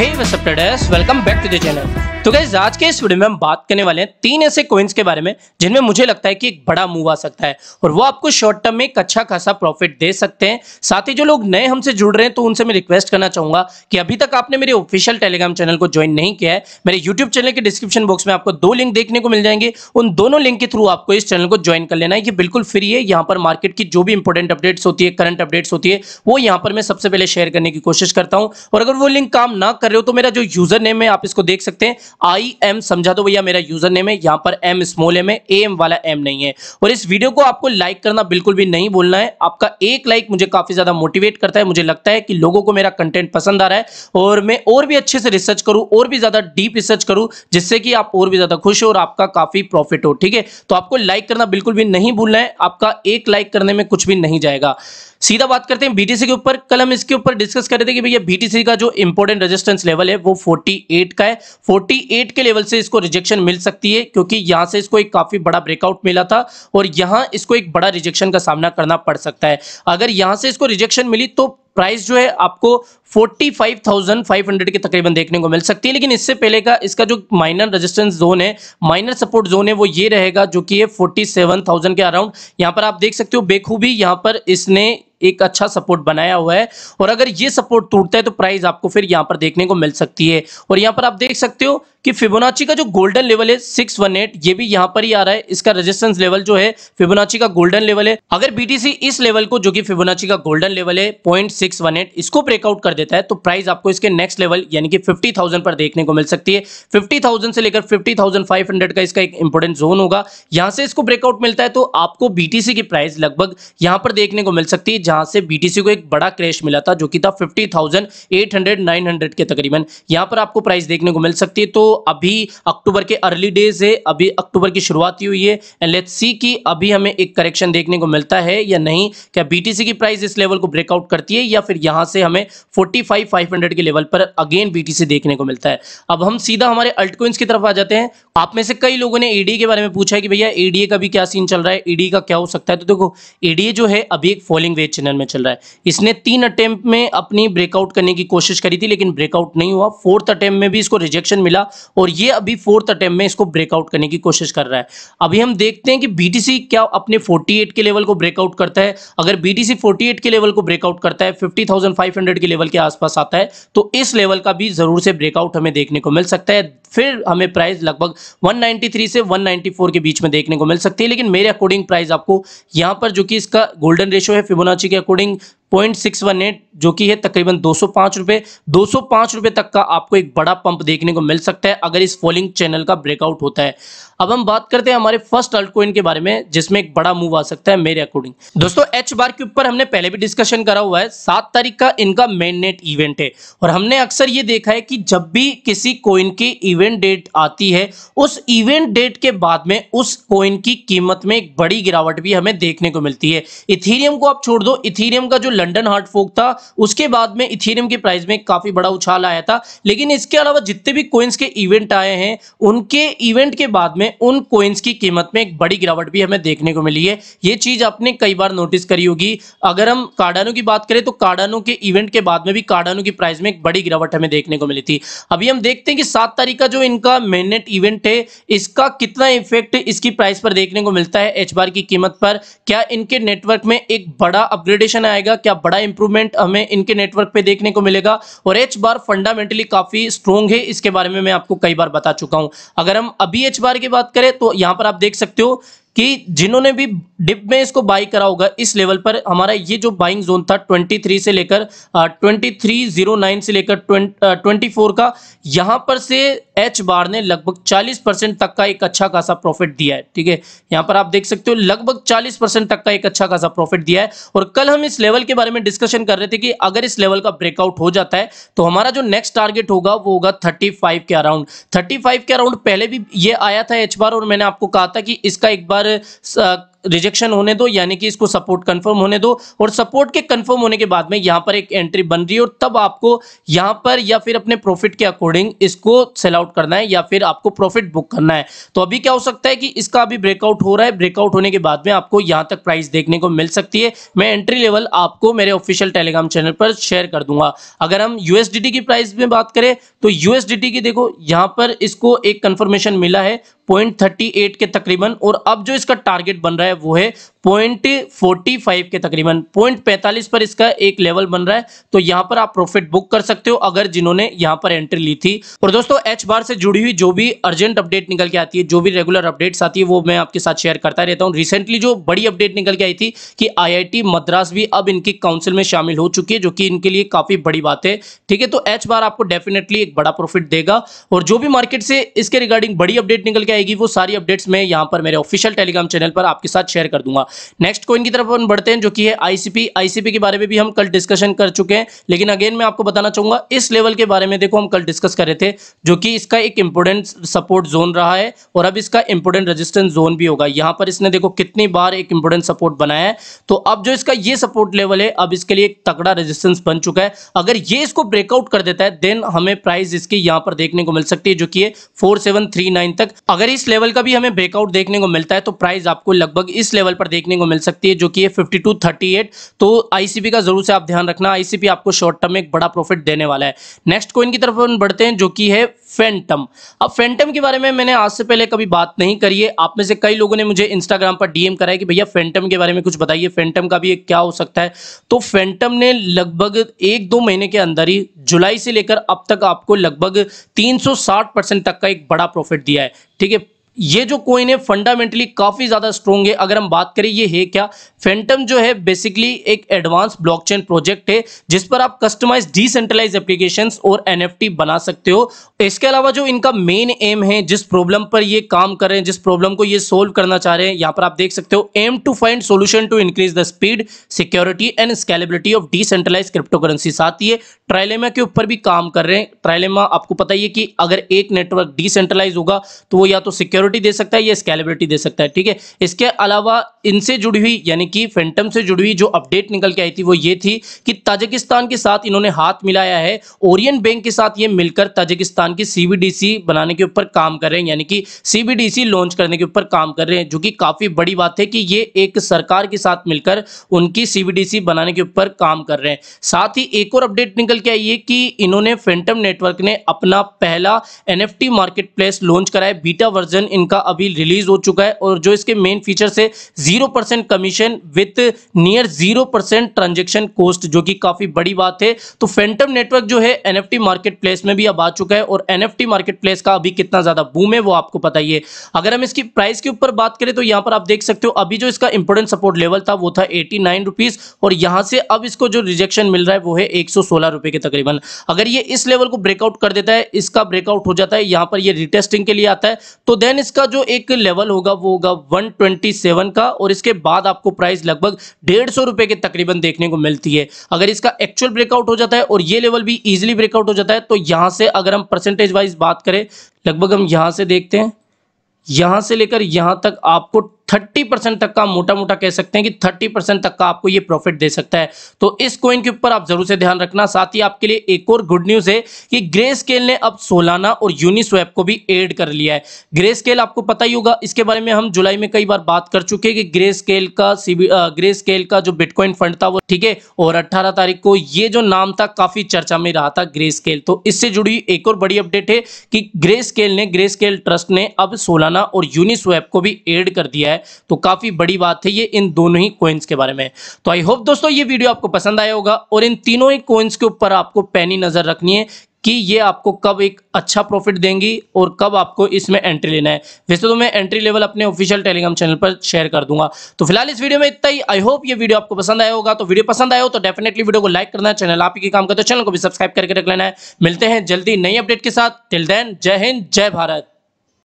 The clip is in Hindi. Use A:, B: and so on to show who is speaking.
A: Hey, what's up traders welcome back तो गैस आज के इस वीडियो में हम बात करने वाले हैं तीन ऐसे कोइंस के बारे में जिनमें मुझे लगता है कि एक बड़ा मूव आ सकता है और वो आपको शॉर्ट टर्म में एक अच्छा खासा प्रॉफिट दे सकते हैं साथ ही जो लोग नए हमसे जुड़ रहे हैं तो उनसे मैं रिक्वेस्ट करना चाहूंगा कि अभी तक आपने मेरे ऑफिशियल टेलीग्राम चैनल को ज्वाइन नहीं किया है मेरे यूट्यूब चैनल के डिस्क्रिप्शन बॉक्स में आपको दो लिंक देखने को मिल जाएंगे उन दोनों लिंक के थ्रू आपको इस चैनल को ज्वाइन कर लेना है ये बिल्कुल फ्री है यहाँ पर मार्केट की जो भी इंपॉर्टेंट अपडेट्स होती है करंट अपडेट्स होती है वो यहाँ पर मैं सबसे पहले शेयर करने की कोशिश करता हूँ और अगर वो लिंक काम ना कर रहे हो तो तो मेरा जो यूजर नेम है आप इसको देख सकते हैं आई एम समझा दो भैया मेरा यूजर नेम है यहां पर एम स्मॉल एम है एम वाला एम नहीं है और इस वीडियो को आपको लाइक करना बिल्कुल भी नहीं बोलना है आपका एक लाइक मुझे काफी ज्यादा मोटिवेट करता है मुझे लगता है कि लोगों को मेरा कंटेंट पसंद आ रहा है और मैं और भी अच्छे से रिसर्च करूं और भी ज्यादा डीप रिसर्च करूं जिससे कि आप और भी ज्यादा खुश हो और आपका काफी प्रॉफिट हो ठीक है तो आपको लाइक करना बिल्कुल भी नहीं भूलना है आपका एक लाइक करने में कुछ भी नहीं जाएगा सीधा बात करते हैं बीटीसी के ऊपर कल हम इसके ऊपर डिस्कस कर रहे थे कि भैया बीटीसी का जो इंपोर्टेंट रेजिस्टेंस लेवल है वो 48 का है 48 के लेवल से इसको रिजेक्शन मिल सकती है क्योंकि यहां से इसको एक काफी बड़ा ब्रेकआउट मिला था और यहां इसको एक बड़ा रिजेक्शन का सामना करना पड़ सकता है अगर यहां से इसको रिजेक्शन मिली तो प्राइस जो है आपको 45,500 के तकरीबन देखने को मिल सकती है लेकिन इससे पहले का इसका जो माइनर रेजिस्टेंस जोन है माइनर सपोर्ट जोन है वो ये रहेगा जो कि है 47,000 के अराउंड यहाँ पर आप देख सकते हो बेखूबी यहाँ पर इसने एक अच्छा सपोर्ट बनाया हुआ है और अगर ये सपोर्ट टूटता है तो प्राइस आपको फिर यहाँ पर देखने को मिल सकती है और यहाँ पर आप देख सकते हो कि फिबोनाची का जो गोल्डन लेवल है 618 ये भी यहाँ पर ही आ रहा है इसका रेजिस्टेंस लेवल जो है फिबोनाची का गोल्डन लेवल है अगर बीटीसी इस लेवल को जो कि फिबोनाची का गोल्डन लेवल है 0.618 इसको ब्रेकआउट कर देता है तो प्राइस आपको इसके नेक्स्ट लेवल यानी कि 50,000 पर देखने को मिल सकती है 50,000 से लेकर 50,500 का इसका एक इंपॉर्टेंट जोन होगा यहाँ से इसको ब्रेकआउट मिलता है तो आपको बीटीसी की प्राइस लगभग यहाँ पर देखने को मिल सकती है जहां से बीटीसी को एक बड़ा क्रैश मिला था जो कि था fifty thousand eight hundred nine hundred के तकरीबन यहां पर आपको प्राइस देखने को मिल सकती है तो अभी अक्टूबर के अर्ली डेज है अभी अक्टूबर की शुरुआत ही हुई है एंड लेट्स सी कि अभी हमें एक करेक्शन देखने को मिलता है या नहीं क्या बीटीसी की प्राइस इस लेवल को ब्रेकआउट करती है या फिर यहां से हमें फोर्टी फाइव फाइव हंड्रेड के लेवल पर अगेन बीटीसी देखने को मिलता है अब हम सीधा हमारे अल्टकोइंस की तरफ आ जाते हैं आप में से कई लोगों ने ईडी e के बारे में पूछा है कि भैया ईडीए e का भी क्या सीन चल रहा है ईडी e का क्या हो सकता है तो देखो ईडीए जो है अभी एक फॉलिंग वेज सेमिफाइनल में चल रहा है इसने तीन अटेम्प्ट में अपनी ब्रेकआउट करने की कोशिश करी थी लेकिन ब्रेकआउट नहीं हुआ फोर्थ अटेम्प्ट में भी इसको रिजेक्शन मिला और ये अभी फोर्थ अटेम्प्ट में इसको ब्रेकआउट करने की कोशिश कर रहा है अभी हम देखते हैं कि बीटीसी क्या अपने फोर्टी के लेवल को ब्रेकआउट करता है अगर बीटीसी 48 के लेवल को ब्रेकआउट करता है फिफ्टी के लेवल के आसपास आता है तो इस लेवल का भी जरूर से ब्रेकआउट हमें देखने को मिल सकता है फिर हमें प्राइस लगभग 193 से 194 के बीच में देखने को मिल सकती है लेकिन मेरे अकॉर्डिंग प्राइस आपको यहां पर जो कि इसका गोल्डन रेशो है के according point six one eight जो कि है तकरीबन दो सौ पांच रुपए दो सौ पाँच रुपये तक का आपको एक बड़ा पंप देखने को मिल सकता है अगर इस फॉलिंग चैनल का ब्रेकआउट होता है अब हम बात करते हैं हमारे फर्स्ट अल्ट कॉइन के बारे में जिसमें एक बड़ा मूव आ सकता है मेरे अकॉर्डिंग दोस्तों एच बार के ऊपर हमने पहले भी डिस्कशन करा हुआ है सात तारीख का इनका मेन नेट इवेंट है और हमने अक्सर ये देखा है कि जब भी किसी कोइन की इवेंट डेट आती है उस इवेंट डेट के बाद में उस कोइन की कीमत में एक बड़ी गिरावट भी हमें देखने को मिलती है इथीरियम को आप छोड़ दो इथीरियम का जो लंडन हार्ट फोक था उसके बाद में इथेरियम के प्राइस में काफी बड़ा उछाल आया था लेकिन इसके अलावा जितने भी कोइंस के इवेंट आए हैं उनके इवेंट के बाद में उन कोइंस की कीमत में एक बड़ी गिरावट भी हमें देखने को मिली है ये चीज आपने कई बार नोटिस करी होगी अगर हम कार्डानो की बात करें तो कार्डानो के इवेंट के बाद में भी कार्डानो की प्राइस में एक बड़ी गिरावट हमें देखने को मिली थी अभी हम देखते हैं कि सात तारीख का जो इनका मेननेट इवेंट है इसका कितना इफेक्ट इसकी प्राइस पर देखने को मिलता है एच बार की कीमत पर क्या इनके नेटवर्क में एक बड़ा अपग्रेडेशन आएगा क्या क्या बड़ा इंप्रूवमेंट हमें इनके नेटवर्क पे देखने को मिलेगा और एच बार फंडामेंटली काफ़ी स्ट्रॉन्ग है इसके बारे में मैं आपको कई बार बता चुका हूं अगर हम अभी एच बार की बात करें तो यहां पर आप देख सकते हो कि जिन्होंने भी डिप में इसको बाई करा होगा इस लेवल पर हमारा ये जो बाइंग जोन था 23 से लेकर ट्वेंटी थ्री जीरो से लेकर ट्वेंटी फोर का यहां पर से एच बार ने लगभग 40 परसेंट तक का एक अच्छा खासा प्रॉफिट दिया है ठीक है यहां पर आप देख सकते हो लगभग 40 परसेंट तक का एक अच्छा खासा प्रॉफिट दिया है और कल हम इस लेवल के बारे में डिस्कशन कर रहे थे कि अगर इस लेवल का ब्रेकआउट हो जाता है तो हमारा जो नेक्स्ट टारगेट होगा वो होगा थर्टी के अराउंड थर्टी के अराउंड पहले भी ये आया था एच बार और मैंने आपको कहा था कि इसका एक बार और रिजेक्शन होने दो यानी कि इसको सपोर्ट कंफर्म होने दो और सपोर्ट के कंफर्म होने के बाद में यहां पर एक एंट्री बन रही है और तब आपको यहां पर या फिर अपने प्रॉफिट के अकॉर्डिंग इसको सेल आउट करना है या फिर आपको प्रॉफिट बुक करना है तो अभी क्या हो सकता है कि इसका अभी ब्रेकआउट हो रहा है ब्रेकआउट होने के बाद में आपको यहाँ तक प्राइस देखने को मिल सकती है मैं एंट्री लेवल आपको मेरे ऑफिशियल टेलीग्राम चैनल पर शेयर कर दूंगा अगर हम यूएसडीटी की प्राइस में बात करें तो यूएसडीटी की देखो यहाँ पर इसको एक कंफर्मेशन मिला है पॉइंट के तकरीबन और अब जो इसका टारगेट बन रहा है है वो है पॉइंट फोर्टी फाइव के तकरीबन पॉइंट पैंतालीस पर इसका एक लेवल बन रहा है तो यहाँ पर आप प्रॉफिट बुक कर सकते हो अगर जिन्होंने यहाँ पर एंट्री ली थी और दोस्तों एच बार से जुड़ी हुई जो भी अर्जेंट अपडेट निकल के आती है जो भी रेगुलर अपडेट्स आती है वो मैं आपके साथ शेयर करता रहता हूँ रिसेंटली जो बड़ी अपडेट निकल के आई थी कि आई मद्रास भी अब इनकी काउंसिल में शामिल हो चुकी है जो कि इनके लिए काफी बड़ी बात है ठीक है तो एच बार आपको डेफिनेटली एक बड़ा प्रॉफिट देगा और जो भी मार्केट से इसके रिगार्डिंग बड़ी अपडेट निकल के आएगी वो सारी अपडेट्स मैं यहाँ पर मेरे ऑफिशियल टेलीग्राम चैनल पर आपके साथ शेयर कर दूंगा नेक्स्ट कॉइन की तरफ हम बढ़ते हैं जो कि है आईसीपी आईसीपी के बारे में भी हम कल डिस्कशन कर चुके हैं लेकिन अगेन मैं आपको बताना चाहूंगा इस लेवल के बारे में देखो हम कल डिस्कस कर रहे थे जो कि इसका एक इंपोर्टेंट सपोर्ट जोन रहा है और अब इसका इंपोर्टेंट रजिस्टेंस जोन भी होगा यहां पर इसने देखो कितनी बार एक इंपोर्टेंट सपोर्ट बनाया है तो अब जो इसका ये सपोर्ट लेवल है अब इसके लिए एक तगड़ा रजिस्टेंस बन चुका है अगर ये इसको ब्रेकआउट कर देता है देन हमें प्राइस इसकी यहां पर देखने को मिल सकती है जो कि है 4739 तक अगर इस लेवल का भी हमें ब्रेकआउट देखने को मिलता है तो प्राइस आपको लगभग इस लेवल पर देख देखने को मिल सकती है जो कि फिफ्टी टू थर्टी एट तो आईसीपी का जरूर से आप ध्यान रखना आईसीपी आपको शॉर्ट टर्म में एक बड़ा प्रॉफिट देने वाला है नेक्स्ट कोइन की तरफ बढ़ते हैं जो कि है फैंटम अब फैंटम के बारे में मैंने आज से पहले कभी बात नहीं करी है आप में से कई लोगों ने मुझे इंस्टाग्राम पर डीएम करा है कि भैया फैंटम के बारे में कुछ बताइए फैंटम का भी एक क्या हो सकता है तो फैंटम ने लगभग एक दो महीने के अंदर ही जुलाई से लेकर अब तक आपको लगभग 360 परसेंट तक का एक बड़ा प्रॉफिट दिया है ठीक है ये जो कोइन है फंडामेंटली काफ़ी ज़्यादा स्ट्रॉन्ग है अगर हम बात करें ये है क्या फैंटम जो है बेसिकली एक एडवांस ब्लॉकचेन प्रोजेक्ट है जिस पर आप कस्टमाइज डिसेंट्रलाइज एप्लीकेशंस और एनएफटी बना सकते हो इसके अलावा जो इनका मेन एम है जिस प्रॉब्लम पर ये काम कर रहे हैं जिस प्रॉब्लम को ये सोल्व करना चाह रहे हैं यहाँ पर आप देख सकते हो aim to find solution to increase the speed security and scalability of decentralize crypto currency साथ ही ट्रायलेमा के ऊपर भी काम कर रहे हैं ट्रायलेमा आपको पता ही है कि अगर एक नेटवर्क डिसेंट्रलाइज होगा तो वो या तो सिक्योर सिक्योरिटी दे सकता है या स्केलेबिलिटी दे सकता है ठीक है इसके अलावा इनसे जुड़ी हुई यानी कि फेंटम से जुड़ी हुई जो अपडेट निकल के आई थी वो ये थी कि ताजिकिस्तान के साथ इन्होंने हाथ मिलाया है ओरियन बैंक के साथ ये मिलकर ताजिकिस्तान की सीबीडीसी बनाने के ऊपर काम कर रहे हैं यानी कि सीबीडीसी लॉन्च करने के ऊपर काम कर रहे हैं जो कि काफी बड़ी बात है कि ये एक सरकार के साथ मिलकर उनकी सीबीडीसी बनाने के ऊपर काम कर रहे हैं साथ ही एक और अपडेट निकल के आई है कि इन्होंने फेंटम नेटवर्क ने अपना पहला एनएफटी मार्केट प्लेस लॉन्च कराया बीटा वर्जन इनका अभी रिलीज हो चुका है और जो इसके मेन फीचर्स है zero percent commission with near zero percent transaction cost जो कि काफी बड़ी बात है तो फेंटम नेटवर्क जो है एनएफटी मार्केट प्लेस में भी अब आ चुका है और एनएफटी मार्केट प्लेस का अभी कितना ज्यादा बूम है वो आपको पता ही है अगर हम इसकी प्राइस के ऊपर बात करें तो यहाँ पर आप देख सकते हो अभी जो इसका इंपोर्टेंट सपोर्ट लेवल था वो था एटी नाइन रुपीज और यहाँ से अब इसको जो रिजेक्शन मिल रहा है वो है एक सौ सोलह रुपए के तकरीबन अगर ये इस लेवल को ब्रेकआउट कर देता है इसका ब्रेकआउट हो जाता है यहाँ पर ये रिटेस्टिंग के लिए आता है तो देन देन इसका जो एक लेवल होगा वो होगा 127 का और इसके बाद आपको प्राइस लगभग डेढ़ सौ रुपए के तकरीबन देखने को मिलती है अगर इसका एक्चुअल ब्रेकआउट हो जाता है और ये लेवल भी इजिली ब्रेकआउट हो जाता है तो यहां से अगर हम परसेंटेज वाइज बात करें लगभग हम यहां से देखते हैं यहां से लेकर यहां तक आपको थर्टी परसेंट तक का मोटा मोटा कह सकते हैं कि थर्टी परसेंट तक का आपको ये प्रॉफिट दे सकता है तो इस कॉइन के ऊपर आप जरूर से ध्यान रखना साथ ही आपके लिए एक और गुड न्यूज है कि ग्रे स्केल ने अब सोलाना और यूनिस्वैप को भी एड कर लिया है ग्रे स्केल आपको पता ही होगा इसके बारे में हम जुलाई में कई बार बात कर चुके हैं कि ग्रे स्केल का सीबी ग्रे स्केल का जो बिटकॉइन फंड था वो ठीक है और अट्ठारह तारीख को ये जो नाम था काफी चर्चा में रहा था ग्रे स्केल तो इससे जुड़ी एक और बड़ी अपडेट है कि ग्रे स्केल ने ग्रे स्केल ट्रस्ट ने अब सोलाना और यूनिस्वैप को भी एड कर दिया है तो काफ़ी बड़ी बात है ये इन दोनों ही कॉइन्स के बारे में तो आई होप दोस्तों ये वीडियो आपको पसंद आया होगा और इन तीनों ही कॉइन्स के ऊपर आपको पैनी नज़र रखनी है कि ये आपको कब एक अच्छा प्रॉफिट देंगी और कब आपको इसमें एंट्री लेना है वैसे तो मैं एंट्री लेवल अपने ऑफिशियल टेलीग्राम चैनल पर शेयर कर दूंगा तो फिलहाल इस वीडियो में इतना ही आई होप ये वीडियो आपको पसंद आया होगा तो वीडियो पसंद आया हो तो डेफिनेटली वीडियो को लाइक करना चैनल आप ही काम करते हो चैनल को भी सब्सक्राइब करके रख लेना है मिलते हैं जल्दी नई अपडेट के साथ टिल देन जय हिंद जय भारत